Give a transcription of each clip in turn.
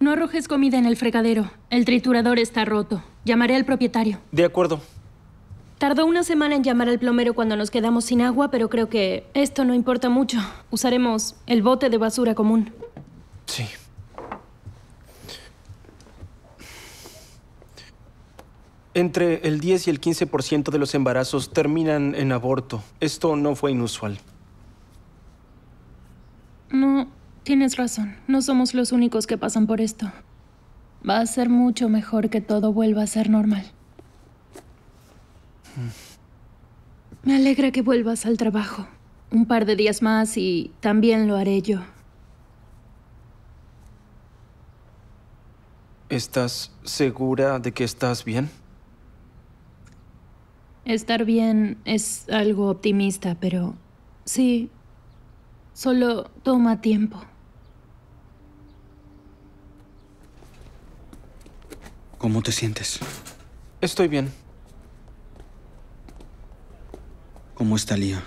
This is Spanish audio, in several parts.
No arrojes comida en el fregadero. El triturador está roto. Llamaré al propietario. De acuerdo. Tardó una semana en llamar al plomero cuando nos quedamos sin agua, pero creo que esto no importa mucho. Usaremos el bote de basura común. Sí. Entre el 10 y el 15% de los embarazos terminan en aborto. Esto no fue inusual. Tienes razón, no somos los únicos que pasan por esto. Va a ser mucho mejor que todo vuelva a ser normal. Me alegra que vuelvas al trabajo. Un par de días más y también lo haré yo. ¿Estás segura de que estás bien? Estar bien es algo optimista, pero sí, solo toma tiempo. ¿Cómo te sientes? Estoy bien. ¿Cómo está Lía?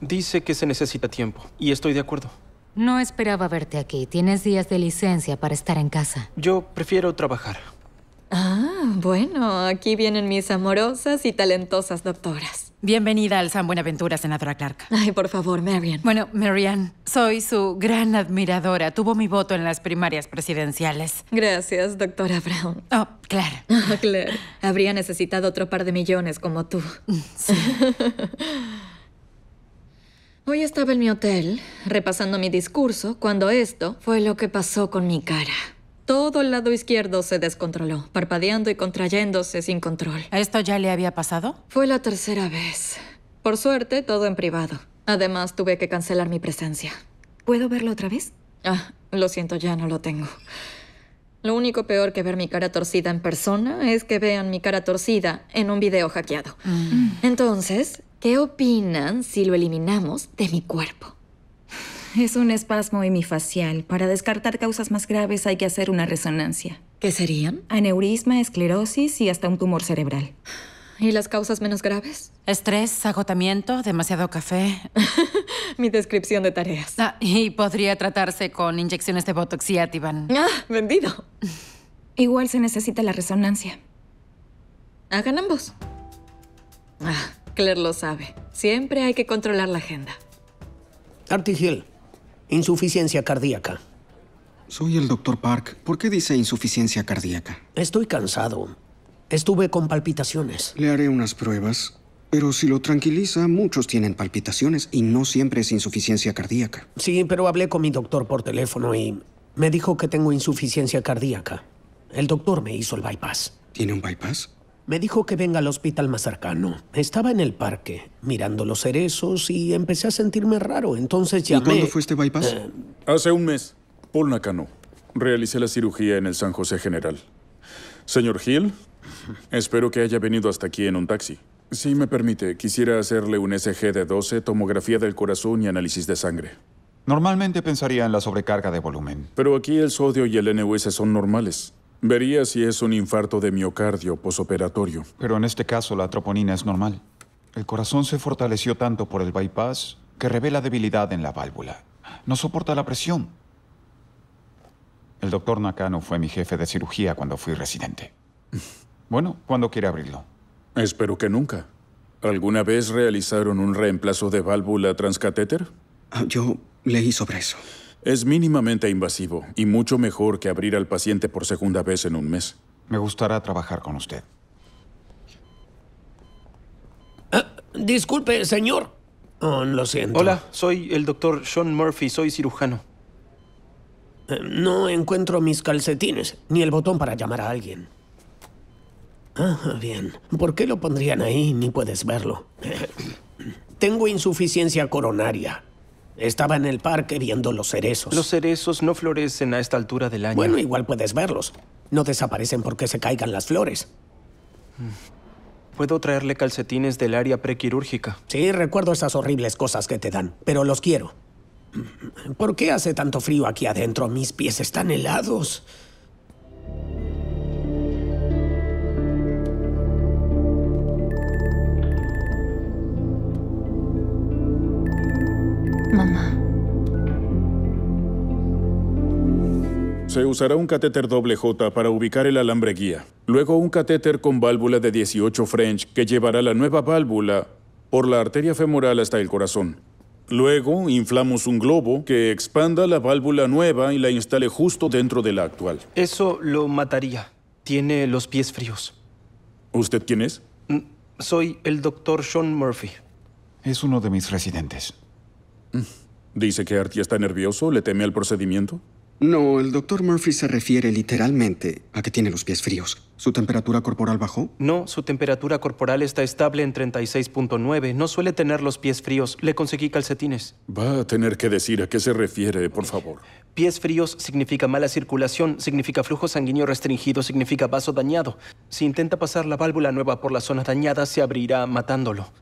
Dice que se necesita tiempo, y estoy de acuerdo. No esperaba verte aquí. Tienes días de licencia para estar en casa. Yo prefiero trabajar. Ah, bueno, aquí vienen mis amorosas y talentosas doctoras. Bienvenida al San Buenaventura, senadora Clark. Ay, por favor, Marian. Bueno, Marian, soy su gran admiradora. Tuvo mi voto en las primarias presidenciales. Gracias, doctora Brown. Oh, claro. Oh, ah, claro. Habría necesitado otro par de millones como tú. Mm, sí. Hoy estaba en mi hotel repasando mi discurso cuando esto fue lo que pasó con mi cara todo el lado izquierdo se descontroló, parpadeando y contrayéndose sin control. ¿Esto ya le había pasado? Fue la tercera vez. Por suerte, todo en privado. Además, tuve que cancelar mi presencia. ¿Puedo verlo otra vez? Ah, lo siento, ya no lo tengo. Lo único peor que ver mi cara torcida en persona es que vean mi cara torcida en un video hackeado. Mm. Entonces, ¿qué opinan si lo eliminamos de mi cuerpo? Es un espasmo hemifacial. Para descartar causas más graves hay que hacer una resonancia. ¿Qué serían? Aneurisma, esclerosis y hasta un tumor cerebral. ¿Y las causas menos graves? Estrés, agotamiento, demasiado café. Mi descripción de tareas. Ah, y podría tratarse con inyecciones de Botox y Ah, vendido. Igual se necesita la resonancia. Hagan ambos. Ah, Claire lo sabe. Siempre hay que controlar la agenda. Artigiel. Insuficiencia cardíaca. Soy el doctor Park. ¿Por qué dice insuficiencia cardíaca? Estoy cansado. Estuve con palpitaciones. Le haré unas pruebas. Pero si lo tranquiliza, muchos tienen palpitaciones y no siempre es insuficiencia cardíaca. Sí, pero hablé con mi doctor por teléfono y me dijo que tengo insuficiencia cardíaca. El doctor me hizo el bypass. ¿Tiene un bypass? Me dijo que venga al hospital más cercano. Estaba en el parque, mirando los cerezos y empecé a sentirme raro. Entonces ya. ¿Y cuándo fue este bypass? Eh, Hace un mes. Paul Nakano. Realicé la cirugía en el San José General. Señor Hill, espero que haya venido hasta aquí en un taxi. Si me permite, quisiera hacerle un SG de 12, tomografía del corazón y análisis de sangre. Normalmente pensaría en la sobrecarga de volumen. Pero aquí el sodio y el NUS son normales. Vería si es un infarto de miocardio posoperatorio. Pero en este caso la troponina es normal. El corazón se fortaleció tanto por el bypass que revela debilidad en la válvula. No soporta la presión. El doctor Nakano fue mi jefe de cirugía cuando fui residente. Bueno, ¿cuándo quiere abrirlo? Espero que nunca. ¿Alguna vez realizaron un reemplazo de válvula transcatéter? Yo leí sobre eso. Es mínimamente invasivo y mucho mejor que abrir al paciente por segunda vez en un mes. Me gustará trabajar con usted. disculpe, señor. Oh, lo siento. Hola, soy el doctor Sean Murphy, soy cirujano. Eh, no encuentro mis calcetines, ni el botón para llamar a alguien. Ah, bien. ¿Por qué lo pondrían ahí? Ni puedes verlo. Tengo insuficiencia coronaria. Estaba en el parque viendo los cerezos. Los cerezos no florecen a esta altura del año. Bueno, igual puedes verlos. No desaparecen porque se caigan las flores. Mm. Puedo traerle calcetines del área prequirúrgica. Sí, recuerdo esas horribles cosas que te dan, pero los quiero. ¿Por qué hace tanto frío aquí adentro? Mis pies están helados. usará un catéter doble J para ubicar el alambre guía. Luego un catéter con válvula de 18 French que llevará la nueva válvula por la arteria femoral hasta el corazón. Luego inflamos un globo que expanda la válvula nueva y la instale justo dentro de la actual. Eso lo mataría. Tiene los pies fríos. ¿Usted quién es? Mm, soy el doctor Sean Murphy. Es uno de mis residentes. Dice que Artie está nervioso, le teme al procedimiento. No, el doctor Murphy se refiere literalmente a que tiene los pies fríos. ¿Su temperatura corporal bajó? No, su temperatura corporal está estable en 36.9. No suele tener los pies fríos. Le conseguí calcetines. Va a tener que decir a qué se refiere, por favor. Pies fríos significa mala circulación, significa flujo sanguíneo restringido, significa vaso dañado. Si intenta pasar la válvula nueva por la zona dañada, se abrirá matándolo.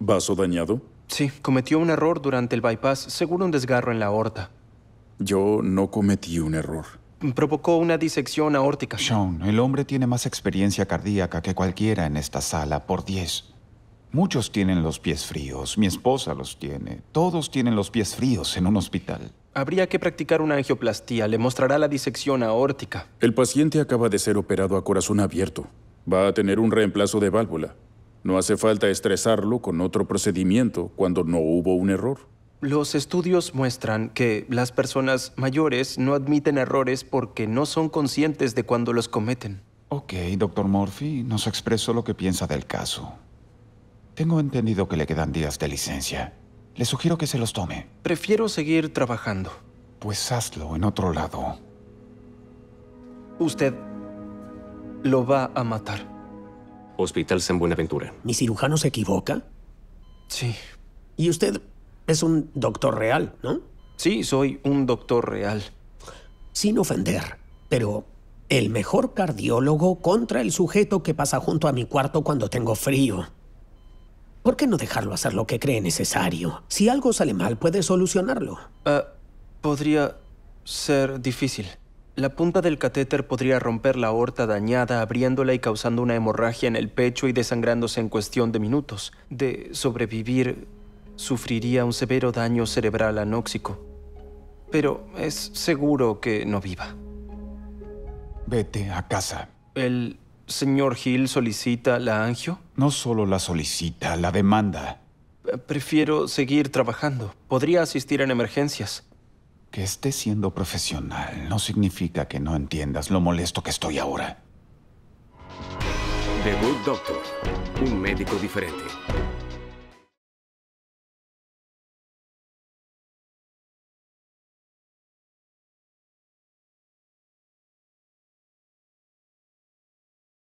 ¿Vaso dañado? Sí, cometió un error durante el bypass, seguro un desgarro en la aorta. Yo no cometí un error. Provocó una disección aórtica. Sean, el hombre tiene más experiencia cardíaca que cualquiera en esta sala, por 10. Muchos tienen los pies fríos, mi esposa los tiene, todos tienen los pies fríos en un hospital. Habría que practicar una angioplastía, le mostrará la disección aórtica. El paciente acaba de ser operado a corazón abierto. Va a tener un reemplazo de válvula. No hace falta estresarlo con otro procedimiento cuando no hubo un error. Los estudios muestran que las personas mayores no admiten errores porque no son conscientes de cuando los cometen. Ok, doctor Murphy, nos expresó lo que piensa del caso. Tengo entendido que le quedan días de licencia. Le sugiero que se los tome. Prefiero seguir trabajando. Pues hazlo en otro lado. Usted lo va a matar. Hospital San Buenaventura. ¿Mi cirujano se equivoca? Sí. ¿Y usted es un doctor real, ¿no? Sí, soy un doctor real. Sin ofender, pero el mejor cardiólogo contra el sujeto que pasa junto a mi cuarto cuando tengo frío. ¿Por qué no dejarlo hacer lo que cree necesario? Si algo sale mal, puede solucionarlo. Ah, podría ser difícil. La punta del catéter podría romper la aorta dañada, abriéndola y causando una hemorragia en el pecho y desangrándose en cuestión de minutos. De sobrevivir sufriría un severo daño cerebral anóxico. Pero es seguro que no viva. Vete a casa. ¿El señor Hill solicita la angio? No solo la solicita, la demanda. Eh, prefiero seguir trabajando. Podría asistir en emergencias. Que esté siendo profesional no significa que no entiendas lo molesto que estoy ahora. The Good Doctor, un médico diferente.